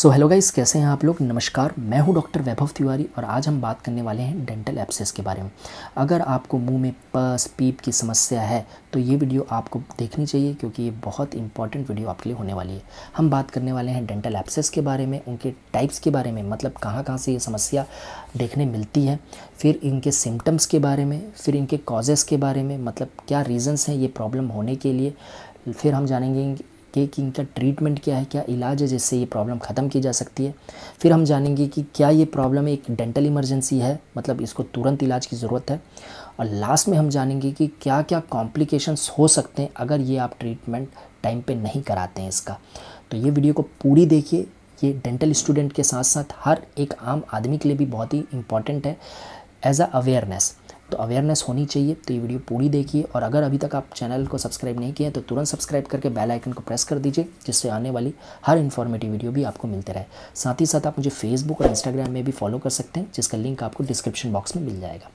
so hello guys कैसे हैं आप लोग नमस्कार मैं हूं डॉक्टर वैभव तिवारी और आज हम बात करने वाले हैं डेंटल एप्सेस के बारे में अगर आपको मुंह में पस पीप की समस्या है तो ये वीडियो आपको देखनी चाहिए क्योंकि ये बहुत इंपॉर्टेंट वीडियो आपके लिए होने वाली है हम बात करने वाले हैं डेंटल एप्सेस के बारे में उनके टाइप्स के बारे में मतलब कहाँ कहाँ से ये समस्या देखने मिलती है फिर इनके सिम्टम्स के बारे में फिर इनके कॉजेस के बारे में मतलब क्या रीज़न्स हैं ये प्रॉब्लम होने के लिए फिर हम जानेंगे कि, कि इनका ट्रीटमेंट क्या है क्या इलाज है जिससे ये प्रॉब्लम ख़त्म की जा सकती है फिर हम जानेंगे कि क्या ये प्रॉब्लम एक डेंटल इमरजेंसी है मतलब इसको तुरंत इलाज की ज़रूरत है और लास्ट में हम जानेंगे कि क्या क्या कॉम्प्लिकेशंस हो सकते हैं अगर ये आप ट्रीटमेंट टाइम पे नहीं कराते हैं इसका तो ये वीडियो को पूरी देखिए ये डेंटल स्टूडेंट के साथ साथ हर एक आम आदमी के लिए भी बहुत ही इम्पॉर्टेंट है एज अ अवेयरनेस तो अवेयरनेस होनी चाहिए तो ये वीडियो पूरी देखिए और अगर अभी तक आप चैनल को सब्सक्राइब नहीं किया तो तुरंत सब्सक्राइब करके बेल आइकन को प्रेस कर दीजिए जिससे आने वाली हर इन्फॉर्मेटिव वीडियो भी आपको मिलते रहे साथ ही साथ आप मुझे फेसबुक और इंस्टाग्राम में भी फॉलो कर सकते हैं जिसका लिंक आपको डिस्क्रिप्शन बॉक्स में मिल जाएगा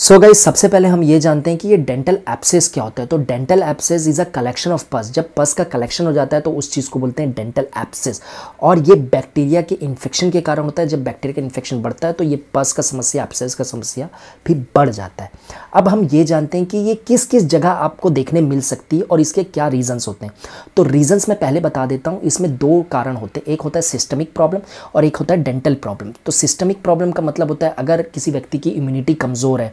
सो so सबसे पहले हम ये जानते हैं कि ये डेंटल एप्सेस क्या होता है तो dental abscess is a collection of pus जब पस का कलेक्शन हो जाता है तो उस चीज़ को बोलते हैं डेंटल एप्सेस और ये बैक्टीरिया के इन्फेक्शन के कारण होता है जब बैक्टीरिया का इन्फेक्शन बढ़ता है तो ये पस का समस्या एप्सेस का समस्या भी बढ़ जाता है अब हम ये जानते हैं कि ये किस किस जगह आपको देखने मिल सकती है और इसके क्या रीजन्स होते हैं तो रीजन्स मैं पहले बता देता हूँ इसमें दो कारण होते हैं एक होता है सिस्टमिक प्रॉब्लम और एक होता है डेंटल प्रॉब्लम तो सिस्टमिक प्रॉब्लम का मतलब होता है अगर किसी व्यक्ति की इम्यूनिटी कमज़ोर है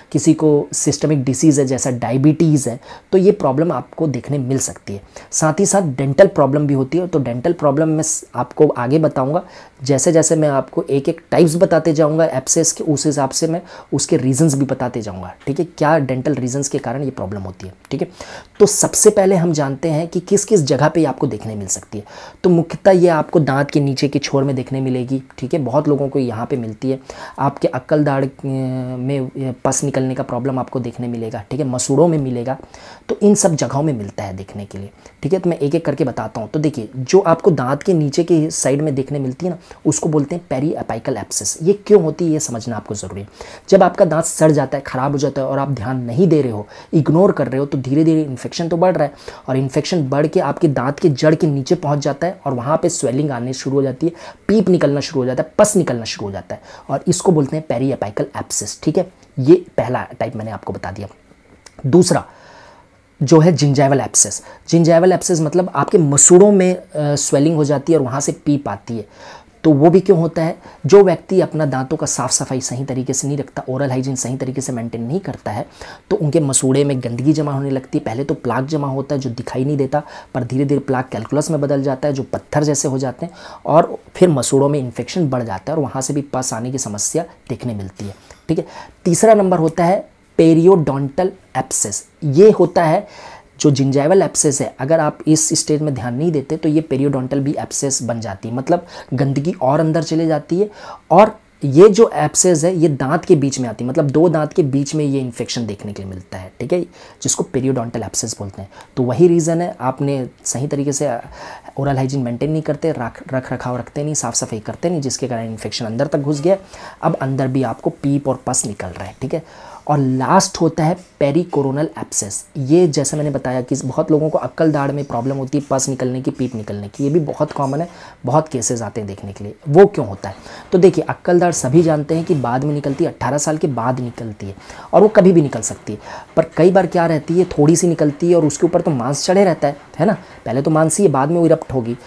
किसी को सिस्टमिक डिसीज़ है जैसा डायबिटीज़ है तो ये प्रॉब्लम आपको देखने मिल सकती है साथ ही साथ डेंटल प्रॉब्लम भी होती है तो डेंटल प्रॉब्लम मैं आपको आगे बताऊँगा जैसे जैसे मैं आपको एक एक टाइप्स बताते जाऊँगा एप्सेस के उस हिसाब से मैं उसके रीजंस भी बताते जाऊँगा ठीक है क्या डेंटल रीजंस के कारण ये प्रॉब्लम होती है ठीक है तो सबसे पहले हम जानते हैं कि किस किस जगह पे आपको देखने मिल सकती है तो मुख्यतः ये आपको दांत के नीचे के छोर में देखने मिलेगी ठीक है बहुत लोगों को यहाँ पर मिलती है आपके अक्ल दाड़ में पस निकल निकलने का प्रॉब्लम आपको देखने मिलेगा ठीक है मसूड़ों में मिलेगा तो इन सब जगहों में मिलता है देखने के लिए ठीक है तो मैं एक एक करके बताता हूँ तो देखिए जो आपको दांत के नीचे के साइड में देखने मिलती है ना उसको बोलते हैं पेरी अपाइकल एप्सिस ये क्यों होती है ये समझना आपको ज़रूरी है जब आपका दांत सड़ जाता है ख़राब हो जाता है और आप ध्यान नहीं दे रहे हो इग्नोर कर रहे हो तो धीरे धीरे इन्फेक्शन तो बढ़ रहा है और इन्फेक्शन बढ़ के आपके दांत के जड़ के नीचे पहुँच जाता है और वहाँ पर स्वेलिंग आने शुरू हो जाती है पीप निकलना शुरू हो जाता है पस निकलना शुरू हो जाता है और इसको बोलते हैं पेरी अपाइकल एप्सिस ठीक है ये पहला पहला टाइप मैंने आपको बता दिया दूसरा जो है जिंजाइवल एप्सेस जिंजाइवल एप्सेस मतलब आपके मसूड़ों में स्वेलिंग हो जाती है और वहाँ से पीप आती है तो वो भी क्यों होता है जो व्यक्ति अपना दांतों का साफ़ सफाई सही तरीके से नहीं रखता ओरल हाइजीन सही तरीके से मेंटेन नहीं करता है तो उनके मसूड़े में गंदगी जमा होने लगती है पहले तो प्लाक जमा होता है जो दिखाई नहीं देता पर धीरे धीरे प्लाक कैलकुलस में बदल जाता है जो पत्थर जैसे हो जाते हैं और फिर मसूड़ों में इन्फेक्शन बढ़ जाता है और वहाँ से भी पस आने की समस्या देखने मिलती है ठीक है तीसरा नंबर होता है पेरियोडोंटल एप्सेस ये होता है जो जिंजाइवल एप्सेस है अगर आप इस स्टेज में ध्यान नहीं देते तो ये पेरियोडोंटल भी एप्सेस बन जाती है मतलब गंदगी और अंदर चले जाती है और ये जो एप्सेज है ये दांत के बीच में आती है मतलब दो दांत के बीच में ये इन्फेक्शन देखने के लिए मिलता है ठीक है जिसको पेरियोडोंटल एप्सेस बोलते हैं तो वही रीज़न है आपने सही तरीके से ओरल हाइजीन मेंटेन नहीं करते रख रख रखाव रखते नहीं साफ़ सफाई करते नहीं जिसके कारण इन्फेक्शन अंदर तक घुस गया अब अंदर भी आपको पीप और पस निकल रहा है ठीक है और लास्ट होता है पेरी कोरोनल एप्सेस ये जैसे मैंने बताया कि बहुत लोगों को अक्ल दाढ़ में प्रॉब्लम होती है पस निकलने की पीप निकलने की ये भी बहुत कॉमन है बहुत केसेस आते हैं देखने के लिए वो क्यों होता है तो देखिए अक्ल दाढ़ सभी जानते हैं कि बाद में निकलती है अट्ठारह साल के बाद निकलती है और वो कभी भी निकल सकती है पर कई बार क्या रहती है थोड़ी सी निकलती है और उसके ऊपर तो मांस चढ़े रहता है है ना पहले तो मांस ही है बाद में वो इरप्ट होगी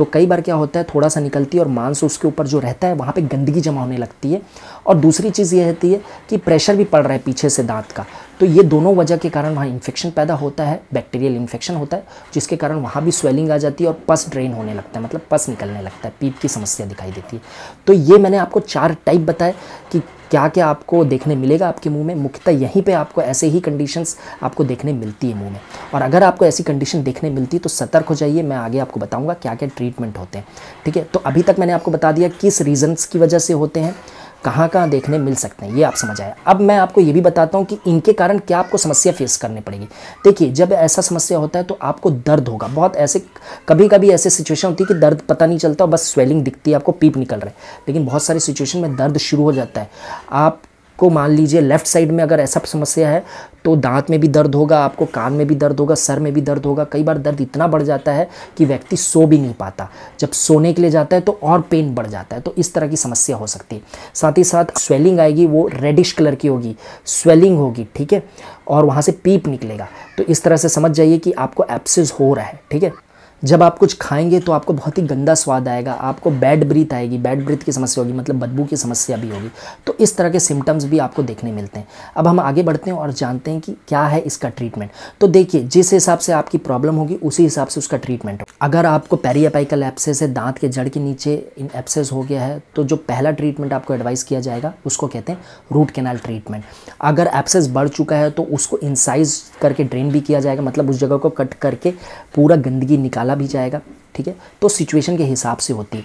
तो कई बार क्या होता है थोड़ा सा निकलती है और मांस उसके ऊपर जो रहता है वहाँ पे गंदगी जमा होने लगती है और दूसरी चीज़ ये रहती है कि प्रेशर भी पड़ रहा है पीछे से दांत का तो ये दोनों वजह के कारण वहाँ इन्फेक्शन पैदा होता है बैक्टीरियल इन्फेक्शन होता है जिसके कारण वहाँ भी स्वेलिंग आ जाती है और पस ड्रेन होने लगता है मतलब पस निकलने लगता है पीप की समस्या दिखाई देती है तो ये मैंने आपको चार टाइप बताए कि क्या क्या आपको देखने मिलेगा आपके मुंह में मुख्यतः यहीं पे आपको ऐसे ही कंडीशंस आपको देखने मिलती है मुंह में और अगर आपको ऐसी कंडीशन देखने मिलती है तो सतर्क हो जाइए मैं आगे आपको बताऊँगा क्या क्या ट्रीटमेंट होते हैं ठीक है तो अभी तक मैंने आपको बता दिया किस रीज़न्स की वजह से होते हैं कहाँ कहाँ देखने मिल सकते हैं ये आप समझ आए अब मैं आपको ये भी बताता हूँ कि इनके कारण क्या आपको समस्या फेस करनी पड़ेगी देखिए जब ऐसा समस्या होता है तो आपको दर्द होगा बहुत ऐसे कभी कभी ऐसे सिचुएशन होती है कि दर्द पता नहीं चलता बस स्वेलिंग दिखती है आपको पीप निकल रहा है लेकिन बहुत सारी सिचुएशन में दर्द शुरू हो जाता है आप को मान लीजिए लेफ्ट साइड में अगर ऐसा समस्या है तो दांत में भी दर्द होगा आपको कान में भी दर्द होगा सर में भी दर्द होगा कई बार दर्द इतना बढ़ जाता है कि व्यक्ति सो भी नहीं पाता जब सोने के लिए जाता है तो और पेन बढ़ जाता है तो इस तरह की समस्या हो सकती है साथ ही साथ स्वेलिंग आएगी वो रेडिश कलर की होगी स्वेलिंग होगी ठीक है और वहाँ से पीप निकलेगा तो इस तरह से समझ जाइए कि आपको एप्सिस हो रहा है ठीक है जब आप कुछ खाएंगे तो आपको बहुत ही गंदा स्वाद आएगा आपको बैड ब्रीथ आएगी बैड ब्रीथ की समस्या होगी मतलब बदबू की समस्या भी होगी तो इस तरह के सिम्टम्स भी आपको देखने मिलते हैं अब हम आगे बढ़ते हैं और जानते हैं कि क्या है इसका ट्रीटमेंट तो देखिए जिस हिसाब से आपकी प्रॉब्लम होगी उसी हिसाब से उसका ट्रीटमेंट अगर आपको पेरियापाइकल एप्सेस है दांत के जड़ के नीचे इन एप्सेस हो गया है तो जो पहला ट्रीटमेंट आपको एडवाइस किया जाएगा उसको कहते हैं रूट कैनाल ट्रीटमेंट अगर एप्सेस बढ़ चुका है तो उसको इंसाइज करके ड्रेन भी किया जाएगा मतलब उस जगह को कट करके पूरा गंदगी निकाला भी जाएगा ठीक है तो सिचुएशन के हिसाब से होती है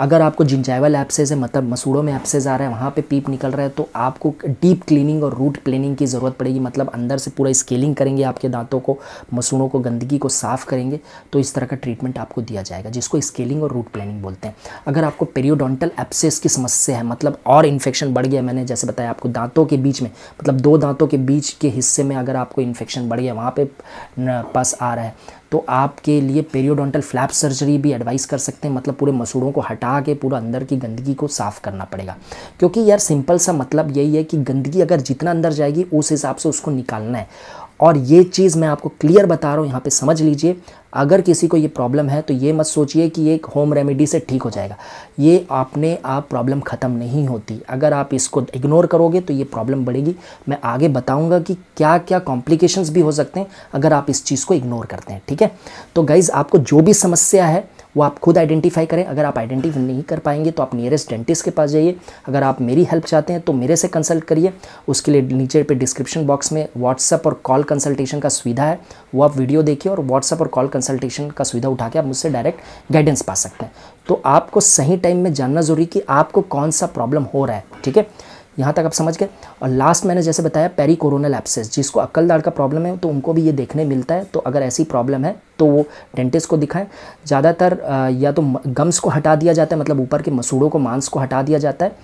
अगर आपको जिंजाइवल एप्सेज है मतलब मसूड़ों में एप्सेज आ रहा है वहाँ पे पीप निकल रहा है तो आपको डीप क्लीनिंग और रूट क्लीनिंग की ज़रूरत पड़ेगी मतलब अंदर से पूरा स्केलिंग करेंगे आपके दांतों को मसूड़ों को गंदगी को साफ़ करेंगे तो इस तरह का ट्रीटमेंट आपको दिया जाएगा जिसको स्केलिंग और रूट प्लानिंग बोलते हैं अगर आपको पेरियोडोंटल एप्सेस की समस्या है मतलब और इन्फेक्शन बढ़ गया मैंने जैसे बताया आपको दांतों के बीच में मतलब दो दांतों के बीच के हिस्से में अगर आपको इन्फेक्शन बढ़ गया वहाँ पर पास आ रहा है तो आपके लिए पेरियोडोंटल फ्लैप सर्जरी भी एडवाइस कर सकते हैं मतलब पूरे मसूड़ों को हटा हटा के पूरा अंदर की गंदगी को साफ़ करना पड़ेगा क्योंकि यार सिंपल सा मतलब यही है कि गंदगी अगर जितना अंदर जाएगी उस हिसाब से उसको निकालना है और ये चीज़ मैं आपको क्लियर बता रहा हूँ यहाँ पे समझ लीजिए अगर किसी को ये प्रॉब्लम है तो ये मत सोचिए कि ये एक होम रेमेडी से ठीक हो जाएगा ये आपने आप प्रॉब्लम ख़त्म नहीं होती अगर आप इसको इग्नोर करोगे तो ये प्रॉब्लम बढ़ेगी मैं आगे बताऊंगा कि क्या क्या कॉम्प्लिकेशंस भी हो सकते हैं अगर आप इस चीज़ को इग्नोर करते हैं ठीक है तो गाइज़ आपको जो भी समस्या है वो आप खुद आइडेंटिफाई करें अगर आप आइडेंटिफाई नहीं कर पाएंगे तो आप नियरेस्ट डेंटिस्ट के पास जाइए अगर आप मेरी हेल्प चाहते हैं तो मेरे से कंसल्ट करिए उसके लिए नीचे पे डिस्क्रिप्शन बॉक्स में व्हाट्सअप और कॉल कंसल्टेशन का सुविधा है वो आप वीडियो देखिए और व्हाट्सअप और कॉल कंसल्टेशन का सुविधा उठा के आप मुझसे डायरेक्ट गाइडेंस पा सकते हैं तो आपको सही टाइम में जानना ज़रूरी कि आपको कौन सा प्रॉब्लम हो रहा है ठीक है यहाँ तक आप समझ गए और लास्ट मैंने जैसे बताया पेरी कोरोनल एप्सेस जिसको अक्लदार का प्रॉब्लम है तो उनको भी ये देखने मिलता है तो अगर ऐसी प्रॉब्लम है तो वो डेंटिस्ट को दिखाएं ज़्यादातर या तो गम्स को हटा दिया जाता है मतलब ऊपर के मसूड़ों को मांस को हटा दिया जाता है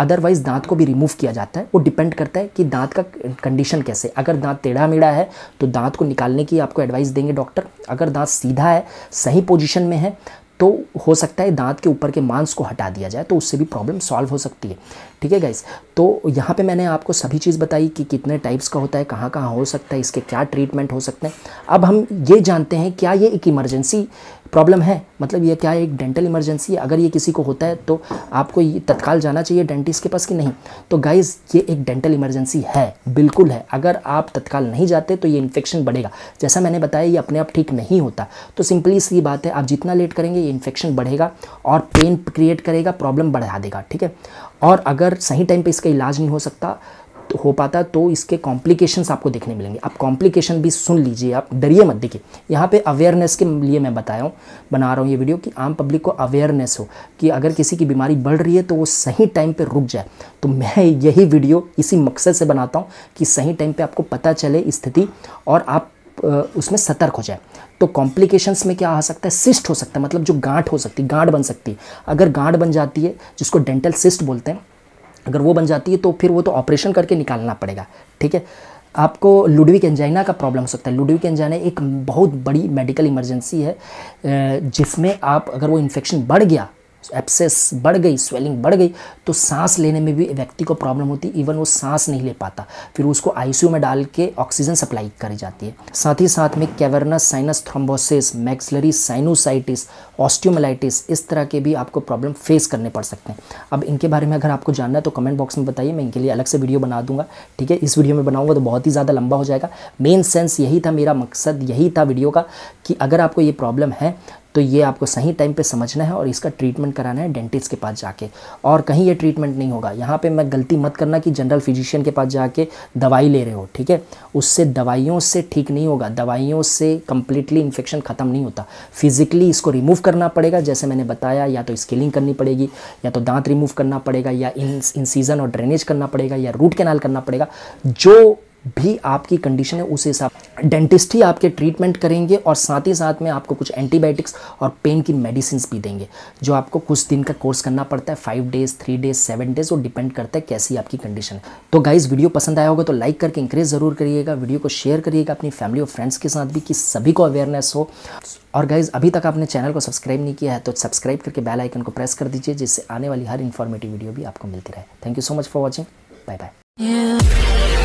अदरवाइज़ दांत को भी रिमूव किया जाता है वो डिपेंड करता है कि दांत का कंडीशन कैसे अगर दांत टेढ़ा मेढ़ा है तो दांत को निकालने की आपको एडवाइस देंगे डॉक्टर अगर दांत सीधा है सही पोजीशन में है तो हो सकता है दांत के ऊपर के मांस को हटा दिया जाए तो उससे भी प्रॉब्लम सॉल्व हो सकती है ठीक है गाइस तो यहाँ पे मैंने आपको सभी चीज़ बताई कि कितने टाइप्स का होता है कहाँ कहाँ हो सकता है इसके क्या ट्रीटमेंट हो सकते हैं अब हम ये जानते हैं क्या ये एक इमरजेंसी प्रॉब्लम है मतलब ये क्या है एक डेंटल इमरजेंसी है अगर ये किसी को होता है तो आपको तत्काल जाना चाहिए डेंटिस्ट के पास कि नहीं तो गाइज़ ये एक डेंटल इमरजेंसी है बिल्कुल है अगर आप तत्काल नहीं जाते तो ये इन्फेक्शन बढ़ेगा जैसा मैंने बताया ये अपने आप ठीक नहीं होता तो सिंपली सी बात है आप जितना लेट करेंगे इन्फेक्शन बढ़ेगा और पेन क्रिएट करेगा प्रॉब्लम बढ़ा देगा ठीक है और अगर सही टाइम पे इसका इलाज नहीं हो सकता तो हो पाता तो इसके कॉम्प्लिकेशंस आपको देखने मिलेंगे आप कॉम्प्लिकेशन भी सुन लीजिए आप डरिए मत देखिए यहाँ पे अवेयरनेस के लिए मैं बताया हूँ बना रहा हूँ ये वीडियो कि आम पब्लिक को अवेयरनेस हो कि अगर किसी की बीमारी बढ़ रही है तो वो सही टाइम पे रुक जाए तो मैं यही वीडियो इसी मकसद से बनाता हूँ कि सही टाइम पर आपको पता चले स्थिति और आप उसमें सतर्क हो जाए तो कॉम्प्लिकेशंस में क्या आ सकता है सिस्ट हो सकता है मतलब जो गांठ हो सकती है गांठ बन सकती है अगर गांठ बन जाती है जिसको डेंटल सिस्ट बोलते हैं अगर वो बन जाती है तो फिर वो तो ऑपरेशन करके निकालना पड़ेगा ठीक है आपको लुडविक एंजाइना का प्रॉब्लम हो सकता है लुडविक एंजाइना एक बहुत बड़ी मेडिकल इमरजेंसी है जिसमें आप अगर वो इन्फेक्शन बढ़ गया एप्सेस बढ़ गई स्वेलिंग बढ़ गई तो सांस लेने में भी व्यक्ति को प्रॉब्लम होती इवन वो सांस नहीं ले पाता फिर उसको आईसीयू में डाल के ऑक्सीजन सप्लाई करी जाती है साथ ही साथ में cavernous sinus thrombosis maxillary sinusitis osteomyelitis इस तरह के भी आपको प्रॉब्लम फेस करने पड़ सकते हैं अब इनके बारे में अगर आपको जानना है तो कमेंट बॉक्स में बताइए मैं इनके लिए अलग से वीडियो बना दूंगा ठीक है इस वीडियो में बनाऊंगा तो बहुत ही ज़्यादा लंबा हो जाएगा मेन सेंस यही था मेरा मकसद यही था वीडियो का कि अगर आपको ये प्रॉब्लम है तो ये आपको सही टाइम पे समझना है और इसका ट्रीटमेंट कराना है डेंटिस्ट के पास जाके और कहीं ये ट्रीटमेंट नहीं होगा यहाँ पे मैं गलती मत करना कि जनरल फिजिशियन के पास जाके दवाई ले रहे हो ठीक है उससे दवाइयों से ठीक नहीं होगा दवाइयों से कम्प्लीटली इन्फेक्शन ख़त्म नहीं होता फिजिकली इसको रिमूव करना पड़ेगा जैसे मैंने बताया या तो स्केलिंग करनी पड़ेगी या तो दांत रिमूव करना पड़ेगा या इन इंसीजन और ड्रेनेज करना पड़ेगा या रूट कैनाल करना पड़ेगा जो भी आपकी कंडीशन है उस हिसाब डेंटिस्ट ही आपके ट्रीटमेंट करेंगे और साथ ही साथ में आपको कुछ एंटीबायोटिक्स और पेन की मेडिसिन भी देंगे जो आपको कुछ दिन का कोर्स करना पड़ता है five days three days seven days वो डिपेंड करता है कैसी आपकी कंडीशन है तो गाइज वीडियो पसंद आया होगा तो लाइक करके इंक्रेज ज़रूर करिएगा वीडियो को शेयर करिएगा अपनी फैमिली और फ्रेंड्स के साथ भी कि सभी को अवेयरनेस हो और गाइज अभी तक आपने चैनल को सब्सक्राइब नहीं किया है तो सब्सक्राइब करके बेल आइकन को प्रेस कर दीजिए जिससे आने वाली हर इन्फॉर्मेटिव वीडियो भी आपको मिलती रहे thank you so much for watching bye bye